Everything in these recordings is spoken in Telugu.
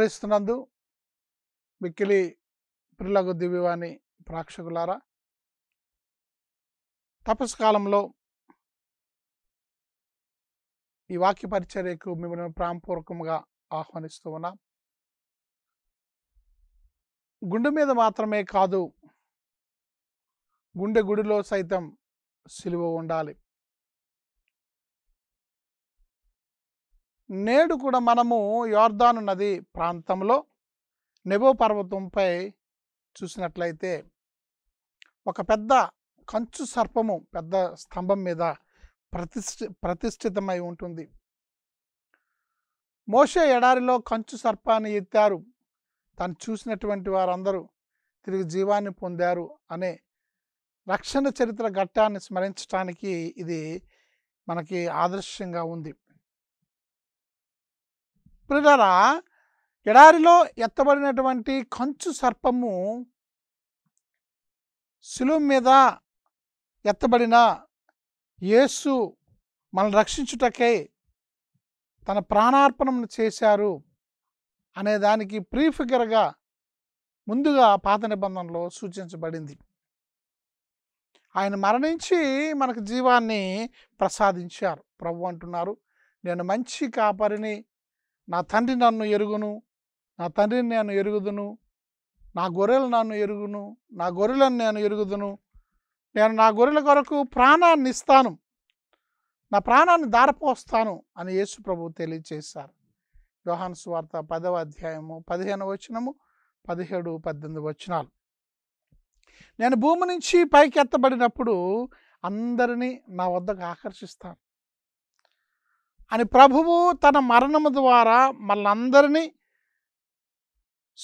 ఆశ్రయిస్తున్నందు మిక్కిలి పిల్లగు దివ్యవాణి ప్రేక్షకులారా తపస్కాలంలో ఈ వాక్య పరిచర్యకు మిమ్మల్ని ప్రాణపూర్వకంగా ఆహ్వానిస్తూ ఉన్నాం గుండె మీద మాత్రమే కాదు గుండె గుడిలో సైతం సిలువ ఉండాలి నేడు కూడా మనము యోర్దాను నది ప్రాంతంలో నెబో పర్వతంపై చూసినట్లయితే ఒక పెద్ద కంచు సర్పము పెద్ద స్తంభం మీద ప్రతిష్ఠి ప్రతిష్ఠితమై ఉంటుంది మోసే ఎడారిలో కంచు సర్పాన్ని ఎత్తారు తను చూసినటువంటి వారందరూ తిరిగి జీవాన్ని పొందారు అనే రక్షణ చరిత్ర ఘట్టాన్ని స్మరించడానికి ఇది మనకి ఆదర్శంగా ఉంది ప్రిలరా ఎడారిలో ఎత్తబడినటువంటి కంచు సర్పము సులువు మీద ఎత్తబడిన యేసు మనల్ని రక్షించుటకై తన ప్రాణార్పణం చేశారు అనే దానికి ప్రీఫిగర్గా ముందుగా పాత నిబంధనలో సూచించబడింది ఆయన మరణించి మనకు జీవాన్ని ప్రసాదించారు ప్రభు అంటున్నారు నేను మంచి కాపరిని నా తండ్రి నన్ను ఎరుగును నా తండ్రిని నేను ఎరుగుదును నా గొర్రెలు నన్ను ఎరుగును నా గొర్రెలను నేను ఎరుగుదును నేను నా గొర్రెల కొరకు ప్రాణాన్ని ఇస్తాను నా ప్రాణాన్ని దారపోస్తాను అని యేసు ప్రభు తెలియచేశారు యోహాను స్వార్త పదవ అధ్యాయము పదిహేను వచనము పదిహేడు పద్దెనిమిది వచనాలు నేను భూమి నుంచి పైకి ఎత్తబడినప్పుడు అందరినీ నా వద్దకు ఆకర్షిస్తాను అని ప్రభువు తన మరణము ద్వారా మళ్ళందరినీ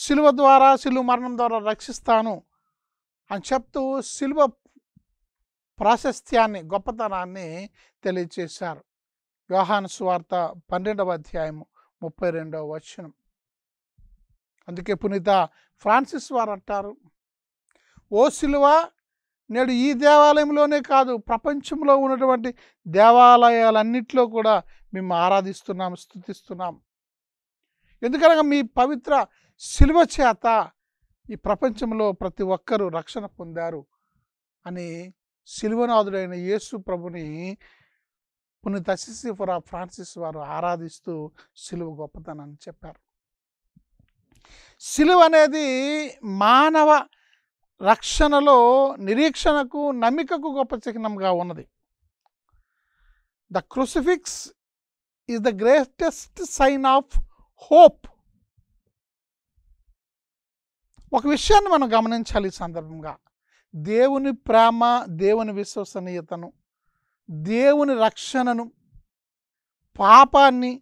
శిలువ ద్వారా శిలువ మరణం ద్వారా రక్షిస్తాను అని చెప్తూ శిలువ ప్రాశస్త్యాన్ని గొప్పతనాన్ని తెలియచేశారు వ్యూహాను స్వార్త పన్నెండవ అధ్యాయము ముప్పై రెండవ వచనం అందుకే పునీత ఫ్రాన్సిస్ వారు అంటారు ఓ శిలువ నేడు ఈ దేవాలయంలోనే కాదు ప్రపంచంలో ఉన్నటువంటి దేవాలయాలన్నింటిలో కూడా మేము ఆరాధిస్తున్నాం స్థుతిస్తున్నాం ఎందుకనగా మీ పవిత్ర శిలువ చేత ఈ ప్రపంచంలో ప్రతి ఒక్కరూ రక్షణ పొందారు అని శిలువనాథుడైన యేసు ప్రభుని పునీత శిశిఫురా ఫ్రాన్సిస్ వారు ఆరాధిస్తూ శిలువ గొప్పతనాన్ని చెప్పారు శిలువ అనేది మానవ రక్షణలో నిరీక్షణకు నమ్మికకు గొప్ప చిహ్నంగా ఉన్నది the crucifix is the greatest sign of hope ఒక విషయాన్ని మనం గమనించాలి ఈ సందర్భంగా దేవుని ప్రేమ దేవుని విశ్వసనీయతను దేవుని రక్షణను పాపాన్ని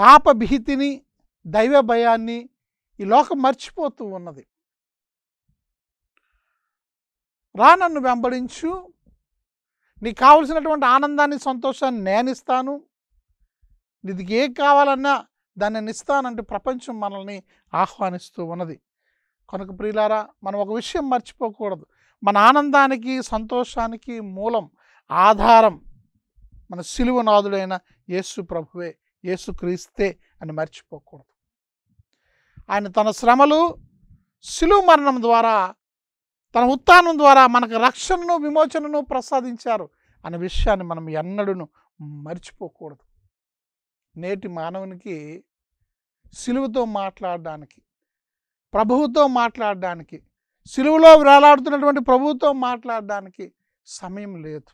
పాప భీతిని దైవ భయాన్ని ఈ లోకం మర్చిపోతూ ఉన్నది రా నన్ను వెంబడించు నీకు కావలసినటువంటి ఆనందాన్ని సంతోషాన్ని నేనిస్తాను నీది ఏం కావాలన్నా దాన్ని ఇస్తానంటే ప్రపంచం మనల్ని ఆహ్వానిస్తూ ఉన్నది కనుక ప్రియులారా మనం ఒక విషయం మర్చిపోకూడదు మన ఆనందానికి సంతోషానికి మూలం ఆధారం మన సిలువనాథుడైన యేసు ప్రభువే యేసు క్రీస్తే అని మర్చిపోకూడదు ఆయన తన శ్రమలు శిలువు మరణం ద్వారా తన ఉత్నం ద్వారా మనకు రక్షణను విమోచనను ప్రసాదించారు అనే విషయాన్ని మనం ఎన్నడూను మర్చిపోకూడదు నేటి మానవునికి సిలువుతో మాట్లాడడానికి ప్రభువుతో మాట్లాడడానికి సిలువులో వేలాడుతున్నటువంటి ప్రభువుతో మాట్లాడడానికి సమయం లేదు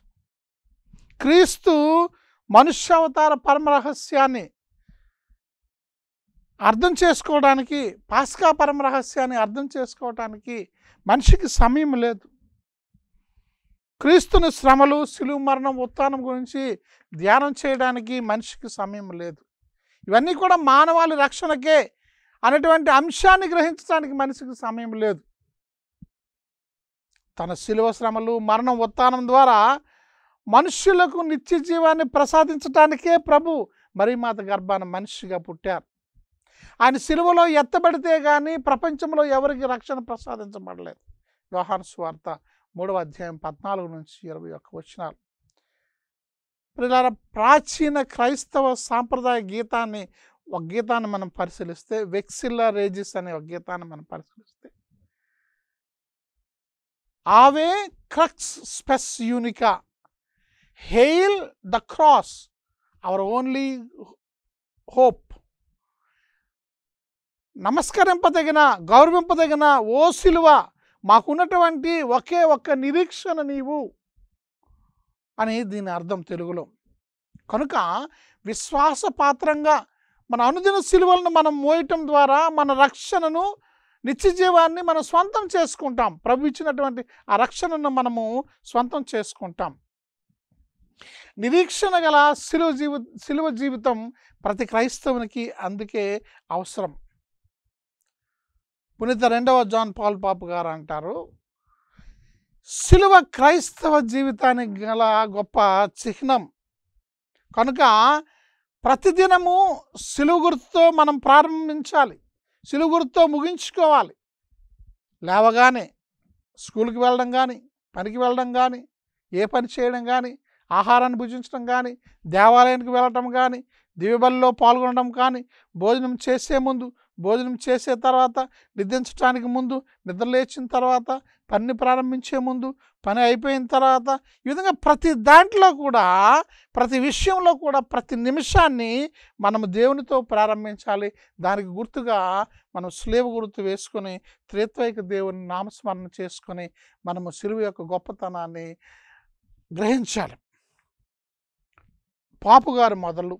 క్రీస్తు మనుష్యావతార పరమరహస్యాన్ని అర్థం చేసుకోవడానికి పాస్కా పరమ రహస్యాన్ని అర్థం చేసుకోవటానికి మనిషికి సమయం లేదు క్రీస్తుని శ్రమలు సిలువు మరణం ఉత్థానం గురించి ధ్యానం చేయడానికి మనిషికి సమయం లేదు ఇవన్నీ కూడా మానవాళి రక్షణకే అనేటువంటి అంశాన్ని గ్రహించడానికి మనిషికి సమయం లేదు తన శిలువ శ్రమలు మరణం ఉత్థానం ద్వారా మనుష్యులకు నిత్య జీవాన్ని ప్రసాదించడానికే ప్రభు మరి మాత గర్భాన మనిషిగా పుట్టారు ఆయన సిలువలో ఎత్తబడితే కానీ ప్రపంచంలో ఎవరికి రక్షణ ప్రసాదించబడలేదు యోహాన్ స్వార్త మూడవ అధ్యాయం పద్నాలుగు నుంచి ఇరవై ఒక్క వచ్చినారు ప్రాచీన క్రైస్తవ సాంప్రదాయ గీతాన్ని ఒక గీతాన్ని మనం పరిశీలిస్తే వెక్సిల్లా రేజిస్ అనే ఒక గీతాన్ని మనం పరిశీలిస్తే ఆవే క్రక్స్ స్పెస్ యూనికా hail the cross our only hope నమస్కరింపదగిన గౌరవింపదగిన ఓ సిలువ మాకున్నటువంటి ఒకే ఒక్క నిరీక్షణ నీవు అని దీని అర్థం తెలుగులో కనుక విశ్వాసపాత్రంగా మన అనుదిన సిలువలను మనం మోయటం ద్వారా మన రక్షణను నిత్య జీవాన్ని మనం స్వంతం చేసుకుంటాం ప్రభు ఇచ్చినటువంటి ఆ రక్షణను మనము స్వంతం చేసుకుంటాం నిరీక్షణ గల సిలువ జీవి సిలువ జీవితం ప్రతి క్రైస్తవునికి అందుకే అవసరం పునీత రెండవ జాన్ పాల్ పాపు గారు అంటారు శిలువ క్రైస్తవ జీవితానికి గల గొప్ప చిహ్నం కనుక ప్రతిదినము సిలువ గుర్తుతో మనం ప్రారంభించాలి సిలువ గుర్తుతో ముగించుకోవాలి లేవగానే స్కూల్కి వెళ్ళడం కానీ పనికి వెళ్ళడం కానీ ఏ పని చేయడం కానీ ఆహారాన్ని భుజించడం కానీ దేవాలయానికి వెళ్ళటం కానీ దివ్యబలిలో పాల్గొనడం కానీ భోజనం చేసే ముందు భోజనం చేసే తర్వాత నిద్రించడానికి ముందు నిద్ర లేచిన తర్వాత పనిని ప్రారంభించే ముందు పని అయిపోయిన తర్వాత ఈ విధంగా ప్రతి దాంట్లో కూడా ప్రతి విషయంలో కూడా ప్రతి నిమిషాన్ని మనం దేవునితో ప్రారంభించాలి దానికి గుర్తుగా మనం స్లేవ గుర్తు వేసుకొని త్రేత్వైక దేవుని నామస్మరణ చేసుకొని మనము సిరువు యొక్క గొప్పతనాన్ని గ్రహించాలి పాపుగారు మొదలు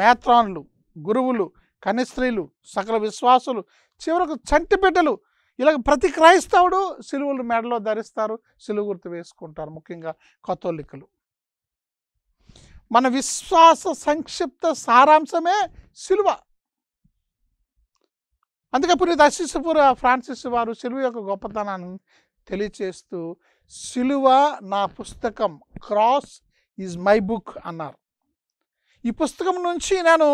మేత్రాన్లు గురువులు కనిస్త్రీలు సకల విశ్వాసులు చివరకు చంటి బిడ్డలు ఇలాగ ప్రతి క్రైస్తవుడు సిలువులు మెడలో ధరిస్తారు సిలువు గుర్తు వేసుకుంటారు ముఖ్యంగా కథోలికులు మన విశ్వాస సంక్షిప్త సారాంశమే సిలువ అందుకే పునీత అశిశుపుర ఫ్రాన్సిస్ వారు సిలువ యొక్క గొప్పతనాన్ని తెలియచేస్తూ సిలువ నా పుస్తకం క్రాస్ ఈజ్ మై బుక్ అన్నారు ఈ పుస్తకం నుంచి నేను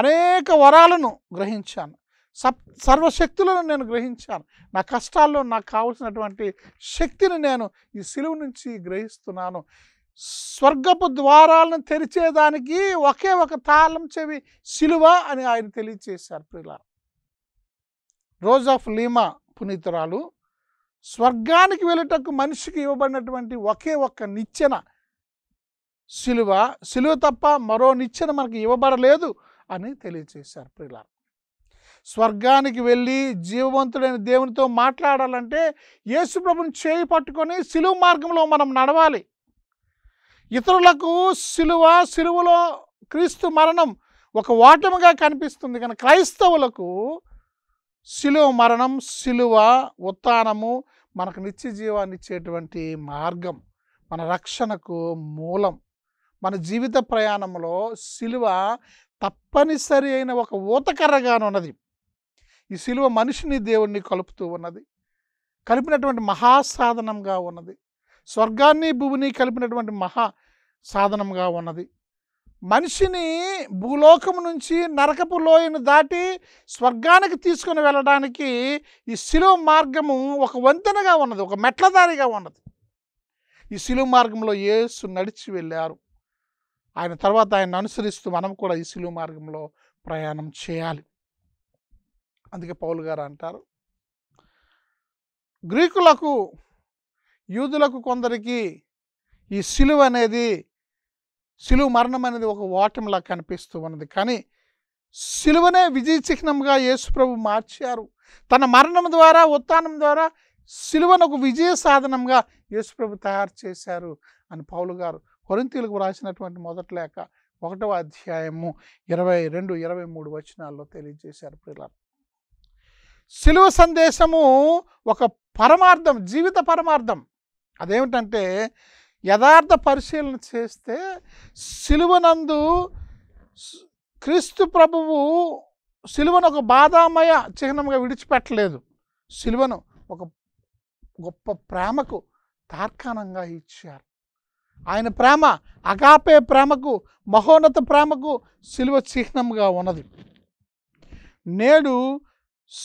అనేక వరాలను గ్రహించాను సప్ సర్వశక్తులను నేను గ్రహించాను నా కష్టాల్లో నాకు కావలసినటువంటి శక్తిని నేను ఈ సిలువు నుంచి గ్రహిస్తున్నాను స్వర్గపు ద్వారాలను తెరిచేదానికి ఒకే ఒక తాళం చెవి సిలువ అని ఆయన తెలియచేశారు ప్రిలా రోజ్ ఆఫ్ లీమా పునీతురాలు స్వర్గానికి వెళ్ళటకు మనిషికి ఇవ్వబడినటువంటి ఒకే ఒక్క నిచ్చెన సిలువ సిలువ తప్ప మరో నిచ్చెన మనకి ఇవ్వబడలేదు అని తెలియచేశారు ప్రియుల స్వర్గానికి వెళ్ళి జీవవంతుడైన దేవునితో మాట్లాడాలంటే యేసుప్రభుని చేయి పట్టుకొని సిలువ మార్గంలో మనం నడవాలి ఇతరులకు సిలువ సిలువలో క్రీస్తు మరణం ఒక ఓటమిగా కనిపిస్తుంది కానీ క్రైస్తవులకు సిలువ మరణం సిలువ ఉత్తానము మనకు నిత్య జీవాన్ని ఇచ్చేటువంటి మార్గం మన రక్షణకు మూలం మన జీవిత ప్రయాణంలో శిలువ తప్పనిసరి అయిన ఒక ఊతకర్రగానే ఉన్నది ఈ శిలువ మనిషిని దేవుణ్ణి కలుపుతూ ఉన్నది కలిపినటువంటి మహాసాధనంగా ఉన్నది స్వర్గాన్ని భూమిని కలిపినటువంటి మహా సాధనంగా ఉన్నది మనిషిని భూలోకం నుంచి నరకపు లోయను దాటి స్వర్గానికి తీసుకుని వెళ్ళడానికి ఈ శిలువ మార్గము ఒక వంతెనగా ఉన్నది ఒక మెట్లదారిగా ఉన్నది ఈ శిలువ మార్గంలో యేసు నడిచి వెళ్ళారు ఆయన తర్వాత ఆయన అనుసరిస్తూ మనం కూడా ఈ సులువు మార్గంలో ప్రయాణం చేయాలి అందుకే పౌలు గారు అంటారు గ్రీకులకు యూదులకు కొందరికి ఈ సిలువ అనేది సిలువు మరణం అనేది ఒక ఓటమిలా కనిపిస్తూ ఉన్నది కానీ సిలువనే విజయ చిహ్నంగా యేసుప్రభు మార్చారు తన మరణం ద్వారా ఉత్థానం ద్వారా సిలువను ఒక విజయ సాధనంగా యేసుప్రభు తయారు చేశారు అని పౌలు గారు కొరింతీలకు వ్రాసినటువంటి మొదటి లేక ఒకటవ అధ్యాయము ఇరవై రెండు ఇరవై మూడు వచనాల్లో తెలియజేశారు ప్రియుల సిలువ సందేశము ఒక పరమార్థం జీవిత పరమార్థం అదేమిటంటే యథార్థ పరిశీలన చేస్తే సిలువనందు క్రీస్తు ప్రభువు సిలువను ఒక బాధామయ చిహ్నంగా విడిచిపెట్టలేదు సిలువను ఒక గొప్ప ప్రేమకు తార్కాణంగా ఇచ్చారు ఆయన ప్రేమ అగాపే ప్రేమకు మహోన్నత ప్రేమకు సిలువ చిహ్నంగా ఉన్నది నేడు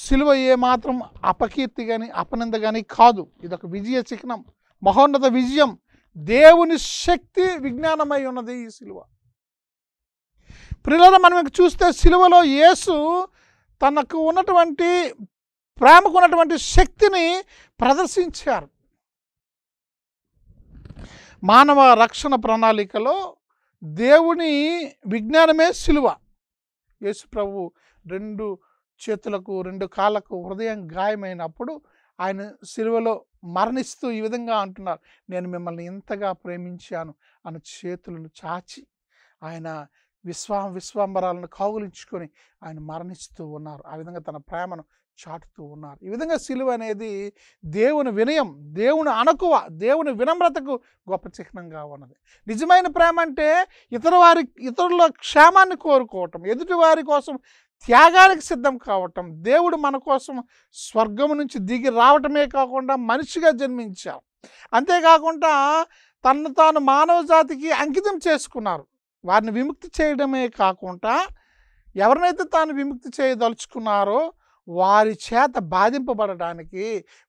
సిలువ ఏమాత్రం అపకీర్తి కానీ అపనింద కానీ కాదు ఇదొక విజయ చిహ్నం మహోన్నత విజయం దేవుని శక్తి విజ్ఞానమై ఉన్నది ఈ సిలువ ప్రిల్లర మనం చూస్తే సిలువలో యేసు తనకు ఉన్నటువంటి ప్రేమకు ఉన్నటువంటి శక్తిని ప్రదర్శించారు మానవ రక్షణ ప్రణాళికలో దేవుని విజ్ఞానమే సిలువ యేసు ప్రభు రెండు చేతులకు రెండు కాళ్ళకు హృదయం గాయమైనప్పుడు ఆయన సిలువలో మరణిస్తూ ఈ విధంగా అంటున్నారు నేను మిమ్మల్ని ఇంతగా ప్రేమించాను అన్న చేతులను చాచి ఆయన విశ్వాం విశ్వాంబరాలను కౌగులించుకొని ఆయన మరణిస్తూ ఉన్నారు ఆ విధంగా తన ప్రేమను చాటుతూ ఉన్నారు ఈ విధంగా సిలువ అనేది దేవుని వినయం దేవుని అణకువ దేవుని వినమ్రతకు గొప్ప చిహ్నంగా ఉన్నది నిజమైన ప్రేమ అంటే ఇతర వారి ఇతరుల క్షేమాన్ని కోరుకోవటం ఎదుటి వారి కోసం త్యాగానికి సిద్ధం కావటం దేవుడు మన కోసం స్వర్గం నుంచి దిగి రావటమే కాకుండా మనిషిగా జన్మించారు అంతేకాకుండా తనను తాను మానవ జాతికి అంకితం చేసుకున్నారు వారిని విముక్తి చేయడమే కాకుండా ఎవరినైతే తాను విముక్తి చేయదలుచుకున్నారో వారి చేత బాధింపబడటానికి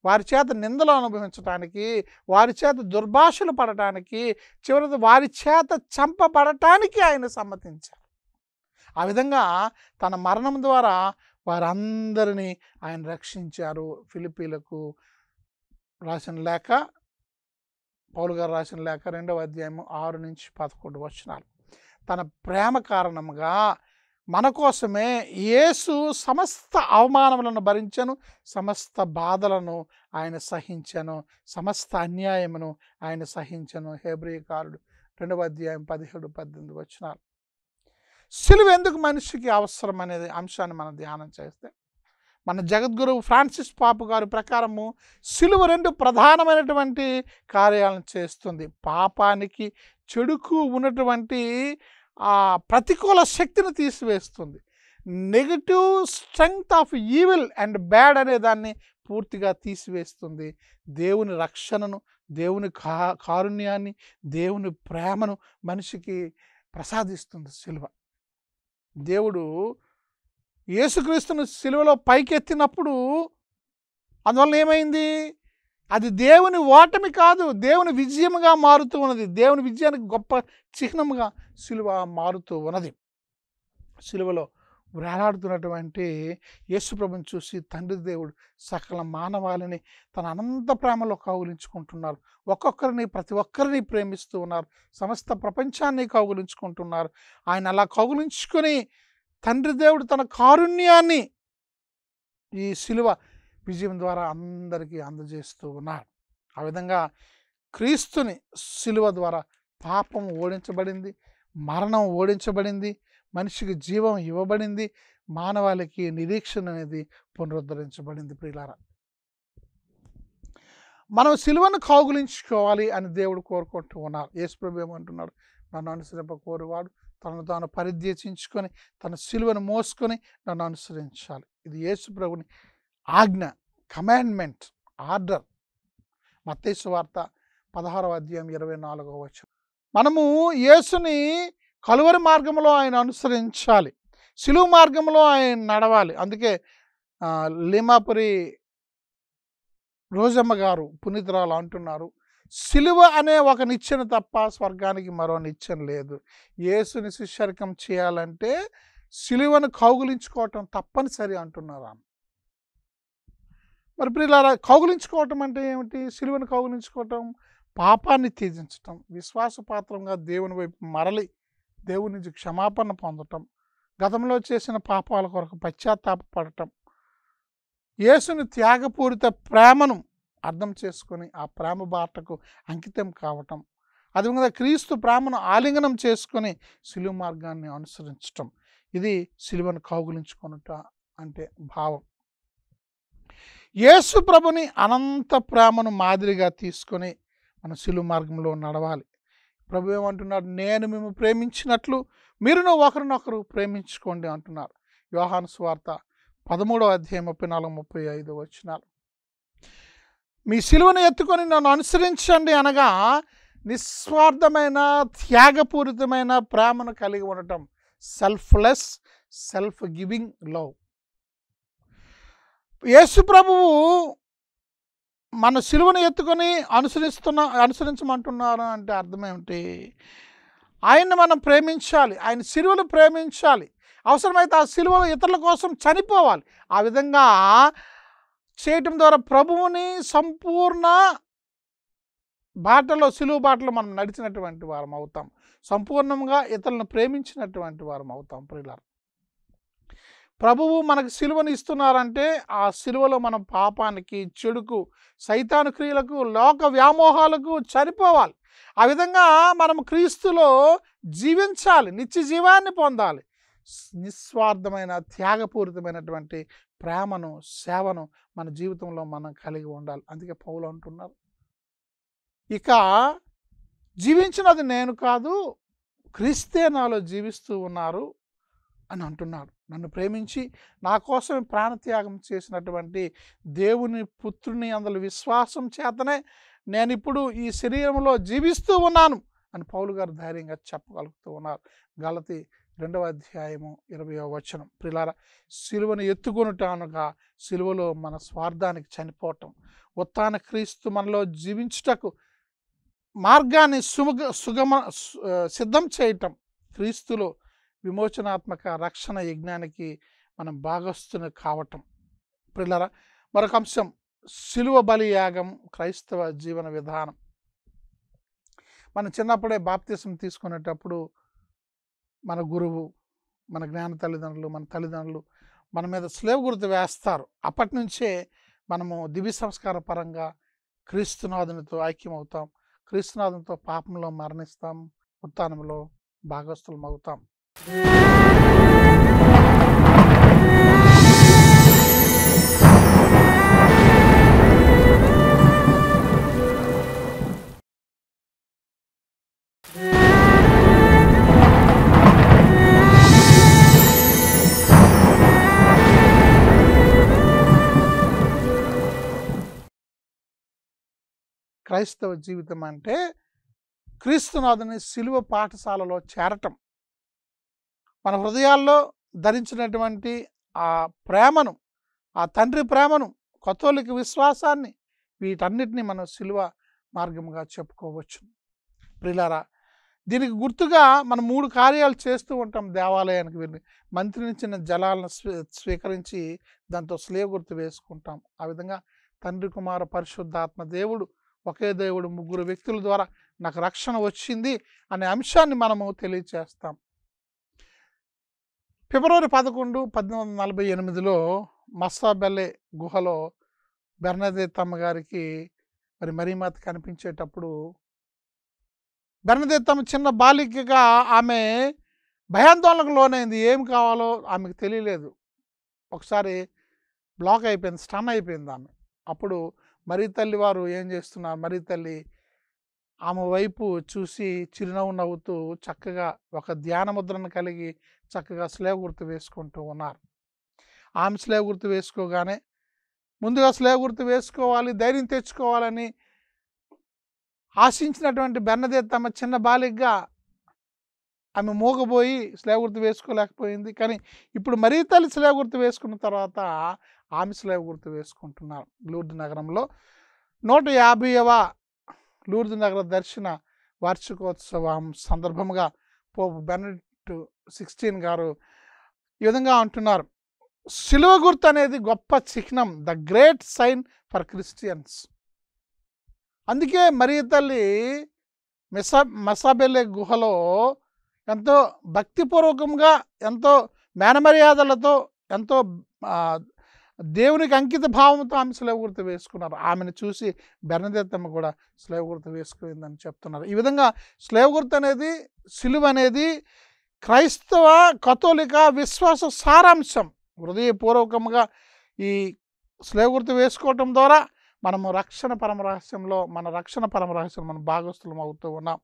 వారి చేత నిందలు అనుభవించటానికి వారి చేత దుర్భాషలు పడటానికి చివరి వారి చేత చంపబడటానికి ఆయన సమ్మతించారు ఆ విధంగా తన మరణం ద్వారా వారందరినీ ఆయన రక్షించారు ఫిలిపీలకు రాసిన లేఖ పౌలు గారు రాసిన లేఖ రెండవ అధ్యాయం ఆరు నుంచి పదకొండు వచ్చినారు తన ప్రేమ కారణంగా మన కోసమే యేసు సమస్త అవమానములను భరించను సమస్త బాధలను ఆయన సహించను సమస్త అన్యాయమును ఆయన సహించను హేబ్రియకారుడు రెండవ అధ్యాయం పదిహేడు పద్దెనిమిది వచ్చినారు సిలువ ఎందుకు మనిషికి అవసరం అనేది అంశాన్ని మనం ధ్యానం చేస్తే మన జగద్గురువు ఫ్రాన్సిస్ పాపు గారి ప్రకారము సిలువ రెండు ప్రధానమైనటువంటి కార్యాలను చేస్తుంది పాపానికి చెడుకు ఉన్నటువంటి ఆ ప్రతికూల శక్తిని తీసివేస్తుంది negative strength of evil and bad అనే దాన్ని పూర్తిగా తీసివేస్తుంది దేవుని రక్షణను దేవుని కా కారుణ్యాన్ని దేవుని ప్రేమను మనిషికి ప్రసాదిస్తుంది సిలువ దేవుడు యేసుక్రీస్తును సిలువలో పైకెత్తినప్పుడు అందువల్ల ఏమైంది అది దేవుని ఓటమి కాదు దేవుని విజయముగా మారుతూ ఉన్నది దేవుని విజయానికి గొప్ప చిహ్నముగా సులువ మారుతూ ఉన్నది సులువలో వేలాడుతున్నటువంటి యేసుప్రభుని చూసి తండ్రి దేవుడు సకల మానవాళిని తన అనంత ప్రేమలో కౌగులించుకుంటున్నారు ఒక్కొక్కరిని ప్రతి ఒక్కరిని ప్రేమిస్తూ ఉన్నారు సమస్త ప్రపంచాన్ని కౌగులించుకుంటున్నారు ఆయన అలా కౌగులించుకొని తండ్రి దేవుడు తన కారుణ్యాన్ని ఈ శిలువ విజయం ద్వారా అందరికీ అందజేస్తూ ఉన్నాడు ఆ విధంగా క్రీస్తుని సిలువ ద్వారా పాపం ఓడించబడింది మరణం ఓడించబడింది మనిషికి జీవం ఇవ్వబడింది మానవాళికి నిరీక్షణ అనేది పునరుద్ధరించబడింది ప్రియులారా మనం సిలువను కౌగులించుకోవాలి అని దేవుడు కోరుకుంటూ ఉన్నారు యేసుప్రభు ఏమంటున్నాడు నన్ను అనుసరింప కోరువాడు తనను తాను పరిధ్యచించుకొని తన సిలువను మోసుకొని నన్ను అనుసరించాలి ఇది యేసుప్రభుని ఆజ్ఞ కమాండ్మెంట్ ఆర్డర్ వార్త పదహారవ అధ్యాయం ఇరవై నాలుగవ వచ్చు మనము యేసుని కలువరి మార్గంలో ఆయన అనుసరించాలి సిలువు మార్గంలో ఆయన నడవాలి అందుకే లీమాపురి రోజమ్మ గారు పునీతరాలు అంటున్నారు సిలువ అనే ఒక నిచ్చెన తప్ప స్వర్గానికి మరో నిచ్చెన లేదు యేసుని శిష్యరికం చేయాలంటే సిలువను కౌగులించుకోవటం తప్పనిసరి అంటున్నారు ఆమె మరి ఇలా కౌగులించుకోవటం అంటే ఏమిటి సిలువను కౌగులించుకోవటం పాపాన్ని త్యజించటం విశ్వాసపాత్రంగా దేవుని వైపు మరలి దేవుని నుంచి క్షమాపణ పొందటం గతంలో చేసిన పాపాల కొరకు పశ్చాత్తాపడటం యేసుని త్యాగపూరిత ప్రేమను అర్థం చేసుకొని ఆ ప్రేమ బాటకు అంకితం కావటం అది కదా క్రీస్తు ప్రేమను ఆలింగనం చేసుకొని సిలువ మార్గాన్ని అనుసరించటం ఇది సిలువను కౌగులించుకొనుట అంటే భావం యేసు ప్రభుని అనంత ప్రేమను మాదిరిగా తీసుకొని మన శిలు మార్గంలో నడవాలి ప్రభు ఏమంటున్నాడు నేను మేము ప్రేమించినట్లు మీరును ఒకరినొకరు ప్రేమించుకోండి అంటున్నారు వ్యవహాన స్వార్త పదమూడవ అధ్యాయం ముప్పై నాలుగు ముప్పై ఐదు వచ్చినారు మీ సిలువను ఎత్తుకొని నన్ను అనుసరించండి అనగా నిస్వార్థమైన త్యాగపూరితమైన ప్రేమను కలిగి ఉండటం సెల్ఫ్లెస్ సెల్ఫ్ గివింగ్ లవ్ యేసు ప్రభువు మన సిలువను ఎత్తుకొని అనుసరిస్తున్న అనుసరించమంటున్నారు అంటే అర్థం ఏమిటి ఆయన్ని మనం ప్రేమించాలి ఆయన సిలువను ప్రేమించాలి అవసరమైతే ఆ సిలువలు ఇతరుల కోసం చనిపోవాలి ఆ విధంగా చేయటం ద్వారా ప్రభువుని సంపూర్ణ బాటలో సిలువు బాటలో మనం నడిచినటువంటి వారం అవుతాం సంపూర్ణంగా ఇతరులను ప్రేమించినటువంటి వారం అవుతాం ప్రియులారు ప్రభువు మనకు సిలువను ఇస్తున్నారంటే ఆ సిలువలో మనం పాపానికి చెడుకు సైతాను క్రియలకు లోక వ్యామోహాలకు చనిపోవాలి ఆ విధంగా మనం క్రీస్తులో జీవించాలి నిత్య జీవాన్ని పొందాలి నిస్వార్థమైన త్యాగపూరితమైనటువంటి ప్రేమను సేవను మన జీవితంలో మనం కలిగి ఉండాలి అందుకే పౌలు అంటున్నారు ఇక జీవించినది నేను కాదు క్రీస్తే నాలో జీవిస్తూ ఉన్నారు అని అంటున్నారు నన్ను ప్రేమించి నా కోసం ప్రాణత్యాగం చేసినటువంటి దేవుని పుత్రుని అందులో విశ్వాసం చేతనే నేను ఇప్పుడు ఈ శరీరంలో జీవిస్తూ ఉన్నాను అని పౌలు గారు ధైర్యంగా చెప్పగలుగుతూ ఉన్నారు గలతి రెండవ అధ్యాయము ఇరవయో వచనం ప్రిలార శిలువను ఎత్తుకొనుటానుగా శిలువలో మన స్వార్థానికి చనిపోవటం ఉత్తాన క్రీస్తు మనలో జీవించుటకు మార్గాన్ని సుముగ సుగమ సిద్ధం చేయటం క్రీస్తులో విమోచనాత్మక రక్షణ యజ్ఞానికి మనం భాగస్థుని కావటం ప్రిల్లరా మరొక అంశం సిలువ బలి యాగం క్రైస్తవ జీవన విధానం మనం చిన్నప్పుడే బాప్తీసం తీసుకునేటప్పుడు మన గురువు మన జ్ఞాన తల్లిదండ్రులు మన తల్లిదండ్రులు మన మీద స్లేవ్ గుర్తు వేస్తారు అప్పటి నుంచే మనము దివ్య సంస్కార పరంగా క్రీస్తునాథునితో ఐక్యమవుతాం క్రీస్తునాథునితో పాపంలో మరణిస్తాం ఉత్తానంలో భాగస్థులం అవుతాం క్రైస్తవ జీవితం అంటే క్రీస్తునాథుని సిలువ పాఠశాలలో చేరటం మన హృదయాల్లో ధరించినటువంటి ఆ ప్రేమను ఆ తండ్రి ప్రేమను కొత్తోళ్ళకి విశ్వాసాన్ని వీటన్నిటిని మనం సిలువ మార్గముగా చెప్పుకోవచ్చు ప్రిలారా దీనికి గుర్తుగా మనం మూడు కార్యాలు చేస్తూ ఉంటాం దేవాలయానికి వెళ్ళి మంత్రి నుంచిన జలాలను స్వీకరించి దాంతో స్లేవ్ గుర్తు వేసుకుంటాం ఆ విధంగా తండ్రి కుమార పరిశుద్ధాత్మ దేవుడు ఒకే దేవుడు ముగ్గురు వ్యక్తుల ద్వారా నాకు రక్షణ వచ్చింది అనే అంశాన్ని మనము తెలియచేస్తాం ఫిబ్రవరి పదకొండు పద్దెనిమిది వందల నలభై ఎనిమిదిలో మస్తాబెల్లే గుహలో బెర్నదేత్తమ్మ గారికి మరి మరీమాత కనిపించేటప్పుడు బెర్నదేత్తమ్మ చిన్న బాలికగా ఆమె భయాందోళనకు లోనైంది ఏం కావాలో ఆమెకు తెలియలేదు ఒకసారి బ్లాక్ అయిపోయింది స్టన్ అయిపోయింది ఆమె అప్పుడు మరీ తల్లి వారు ఏం చేస్తున్నారు మరీ తల్లి ఆమె వైపు చూసి చిరునవ్వు నవ్వుతూ చక్కగా ఒక ధ్యాన ముద్రను కలిగి చక్కగా స్లేవ్ గుర్తు వేసుకుంటూ ఉన్నారు ఆమె స్లేవ్ గుర్తు వేసుకోగానే ముందుగా స్లేవ్ గుర్తు వేసుకోవాలి ధైర్యం తెచ్చుకోవాలని ఆశించినటువంటి బెన్నదే తమ చిన్న బాలిగ్గా ఆమె మూగబోయి స్లేవ్ గుర్తు వేసుకోలేకపోయింది కానీ ఇప్పుడు మరీ తల్లి స్లేవ్ గుర్తు వేసుకున్న తర్వాత ఆమె స్లేవ్ గుర్తు వేసుకుంటున్నారు లూర్డ్ నగరంలో నూట యాభైవ లూర్దు నగర దర్శన వార్షికోత్సవం సందర్భముగా పోపు బెనడిక్ట్ సిక్స్టీన్ గారు ఈ విధంగా అంటున్నారు సిలువ గుర్తు అనేది గొప్ప చిహ్నం the great sign for Christians అందుకే మరీ తల్లి మెస మెసాబెలే గుహలో ఎంతో భక్తిపూర్వకంగా ఎంతో మేనమర్యాదలతో ఎంతో దేవునికి అంకిత భావంతో ఆమె సులభగుర్త వేసుకున్నారు ఆమెను చూసి బెర్నదేత్తమ్మ కూడా సులభగుర్త వేసుకుందని చెప్తున్నారు ఈ విధంగా సులభగుర్త అనేది సిలువ అనేది క్రైస్తవ కథోలిక విశ్వాస సారాంశం హృదయపూర్వకంగా ఈ స్లేవగుర్తు వేసుకోవటం ద్వారా మనము రక్షణ పరమ రహస్యంలో మన రక్షణ పరమ రహస్యం మనం భాగస్థులం అవుతూ ఉన్నాం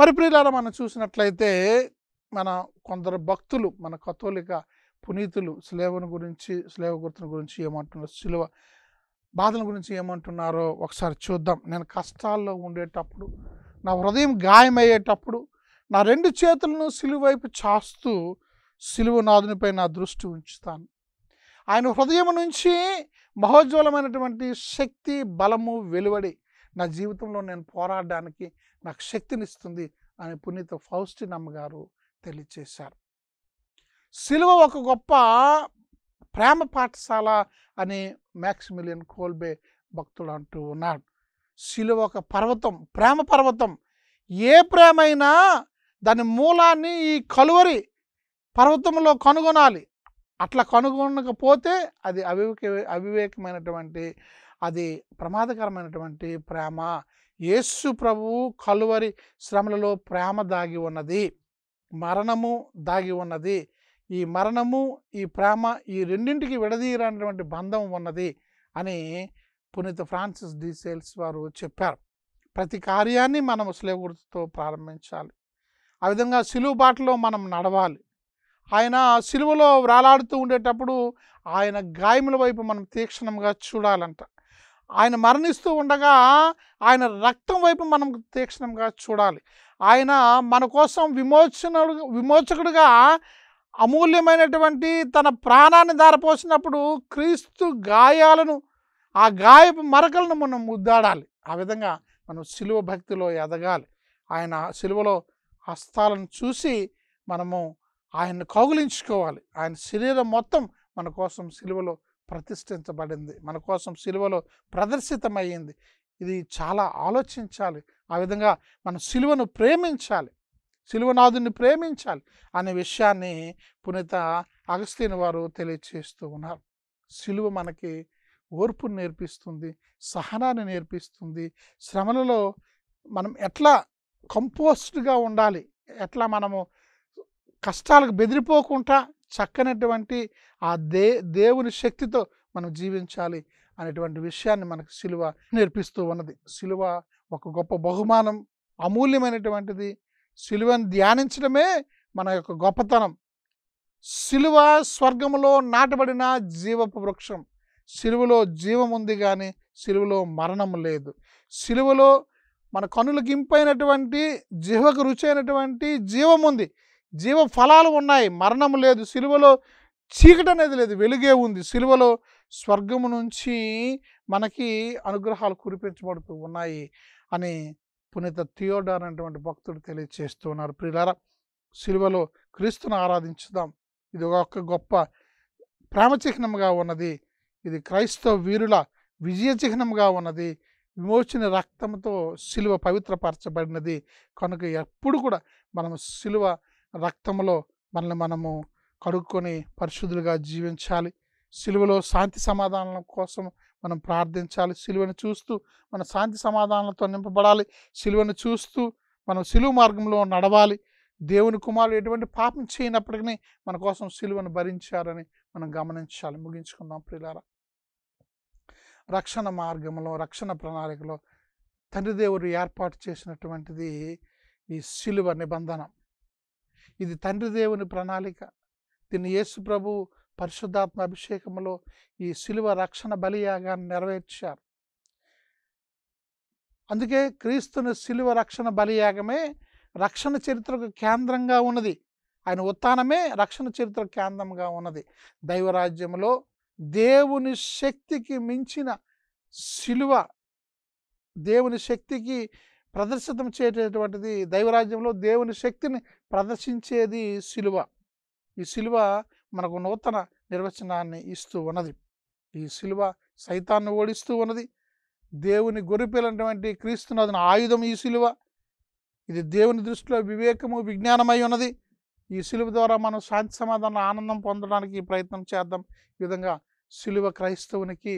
మరి ప్రియులారా మనం చూసినట్లయితే మన కొందరు భక్తులు మన కథోలిక పునీతులు శిలేవను గురించి స్లేవ గుర్తుని గురించి ఏమంటున్నారు శిలువ బాధల గురించి ఏమంటున్నారో ఒకసారి చూద్దాం నేను కష్టాల్లో ఉండేటప్పుడు నా హృదయం గాయమయ్యేటప్పుడు నా రెండు చేతులను సిలువైపు చాస్తూ సిలువ నాదునిపై నా దృష్టి ఉంచుతాను ఆయన హృదయం నుంచి మహోజ్వలమైనటువంటి శక్తి బలము వెలువడి నా జీవితంలో నేను పోరాడడానికి నాకు శక్తినిస్తుంది అని పునీత ఫౌస్టినమ్మ గారు తెలియచేశారు సిలువ ఒక గొప్ప ప్రేమ పాఠశాల అని మ్యాక్సిమిలియన్ కోల్బే భక్తుడు అంటూ ఉన్నాడు సిలువ ఒక పర్వతం ప్రేమ పర్వతం ఏ ప్రేమైనా దాని మూలాన్ని ఈ కలువరి పర్వతంలో కనుగొనాలి అట్లా కనుగొనకపోతే అది అవివేక అవివేకమైనటువంటి అది ప్రమాదకరమైనటువంటి ప్రేమ యేసు ప్రభు కలువరి శ్రమలలో ప్రేమ దాగి ఉన్నది మరణము దాగి ఉన్నది ఈ మరణము ఈ ప్రేమ ఈ రెండింటికి విడదీయరానటువంటి బంధం ఉన్నది అని పునీత ఫ్రాన్సిస్ డీసేల్స్ వారు చెప్పారు ప్రతి కార్యాన్ని మనం స్లేవ్ గుర్తుతో ప్రారంభించాలి ఆ విధంగా సిలువు బాటలో మనం నడవాలి ఆయన సిలువలో వ్రాలాడుతూ ఉండేటప్పుడు ఆయన గాయముల వైపు మనం తీక్షణంగా చూడాలంట ఆయన మరణిస్తూ ఉండగా ఆయన రక్తం వైపు మనం తీక్షణంగా చూడాలి ఆయన మన కోసం విమోచన విమోచకుడుగా అమూల్యమైనటువంటి తన ప్రాణాన్ని దారపోసినప్పుడు క్రీస్తు గాయాలను ఆ గాయపు మరకలను మనం ముద్దాడాలి ఆ విధంగా మనం సిలువ భక్తిలో ఎదగాలి ఆయన సిలువలో హస్తాలను చూసి మనము ఆయన్ని కౌగులించుకోవాలి ఆయన శరీరం మొత్తం మన కోసం సిలువలో ప్రతిష్ఠించబడింది మన కోసం సిలువలో ప్రదర్శితమయ్యింది ఇది చాలా ఆలోచించాలి ఆ విధంగా మన సిలువను ప్రేమించాలి శిలువనాథుని ప్రేమించాలి అనే విషయాన్ని పునీత అగస్తీన్ వారు తెలియచేస్తూ ఉన్నారు శిలువ మనకి ఓర్పును నేర్పిస్తుంది సహనాన్ని నేర్పిస్తుంది శ్రమలలో మనం ఎట్లా కంపోస్ట్గా ఉండాలి ఎట్లా మనము కష్టాలకు బెదిరిపోకుండా చక్కనటువంటి ఆ దే దేవుని శక్తితో మనం జీవించాలి అనేటువంటి విషయాన్ని మనకు సిలువ నేర్పిస్తూ ఉన్నది సిలువ ఒక గొప్ప బహుమానం అమూల్యమైనటువంటిది సిలువను ధ్యానించడమే మన యొక్క గొప్పతనం సిలువ స్వర్గంలో నాటబడిన జీవపు వృక్షం సిలువలో జీవం ఉంది కానీ సిలువలో మరణం లేదు సిలువలో మన కనులకు ఇంపైనటువంటి జీవకు రుచి అయినటువంటి జీవం ఉంది జీవ ఫలాలు ఉన్నాయి మరణం లేదు సిలువలో చీకటి అనేది లేదు వెలుగే ఉంది సిలువలో స్వర్గము నుంచి మనకి అనుగ్రహాలు కురిపించబడుతూ ఉన్నాయి అని పునీత థియోడార్ అనేటువంటి భక్తుడు తెలియజేస్తున్నారు ప్రియులారా శిలువలో క్రీస్తును ఆరాధించుదాం ఇది ఒక గొప్ప ప్రేమ చిహ్నంగా ఉన్నది ఇది క్రైస్తవ వీరుల విజయ చిహ్నంగా ఉన్నది విమోచన రక్తంతో శిలువ పవిత్రపరచబడినది కనుక ఎప్పుడు కూడా మనము శిలువ రక్తంలో మనల్ని మనము కడుక్కొని పరిశుద్ధులుగా జీవించాలి సిలువలో శాంతి సమాధానం కోసం మనం ప్రార్థించాలి సిలువను చూస్తూ మన శాంతి సమాధానాలతో నింపబడాలి సిలువను చూస్తూ మనం సిలువు మార్గంలో నడవాలి దేవుని కుమారుడు ఎటువంటి పాపం చేయనప్పటికీ మన కోసం సిలువను భరించారని మనం గమనించాలి ముగించుకుందాం ప్రిలారా రక్షణ మార్గంలో రక్షణ ప్రణాళికలో తండ్రి దేవుడు ఏర్పాటు చేసినటువంటిది ఈ సిలువ నిబంధన ఇది తండ్రి దేవుని ప్రణాళిక దీన్ని యేసు ప్రభు పరిశుద్ధాత్మ అభిషేకములో ఈ శిలువ రక్షణ బలియాగాన్ని నెరవేర్చారు అందుకే క్రీస్తుని శిలువ రక్షణ బలియాగమే రక్షణ చరిత్రకు కేంద్రంగా ఉన్నది ఆయన ఉత్థానమే రక్షణ చరిత్ర కేంద్రంగా ఉన్నది దైవరాజ్యంలో దేవుని శక్తికి మించిన శిలువ దేవుని శక్తికి ప్రదర్శితం చేసేటువంటిది దైవరాజ్యంలో దేవుని శక్తిని ప్రదర్శించేది శిలువ ఈ శిలువ మనకు నూతన నిర్వచనాన్ని ఇస్తూ ఉన్నది ఈ శిలువ సైతాన్ని ఓడిస్తూ ఉన్నది దేవుని క్రీస్తు నదిన ఆయుధం ఈ శిలువ ఇది దేవుని దృష్టిలో వివేకము విజ్ఞానమై ఉన్నది ఈ శిలువ ద్వారా మనం శాంతి సమాధానం ఆనందం పొందడానికి ప్రయత్నం చేద్దాం ఈ విధంగా శిలువ క్రైస్తవునికి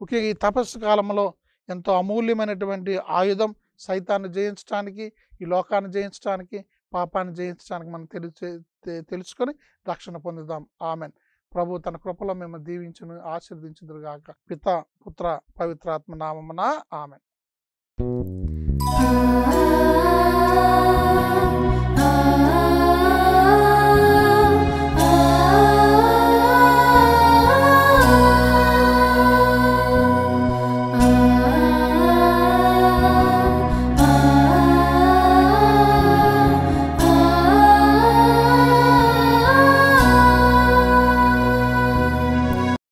ముఖ్యంగా ఈ తపస్సు కాలంలో ఎంతో అమూల్యమైనటువంటి ఆయుధం సైతాన్ని జయించడానికి ఈ లోకాన్ని జయించడానికి పాపాన్ని జయించడానికి మనం తెలుసు తెలుసుకొని రక్షణ పొందుదాం ఆమెన్ ప్రభు తన కృపలో మేము దీవించును కాక పిత పుత్ర పవిత్రాత్మ నామమున ఆమె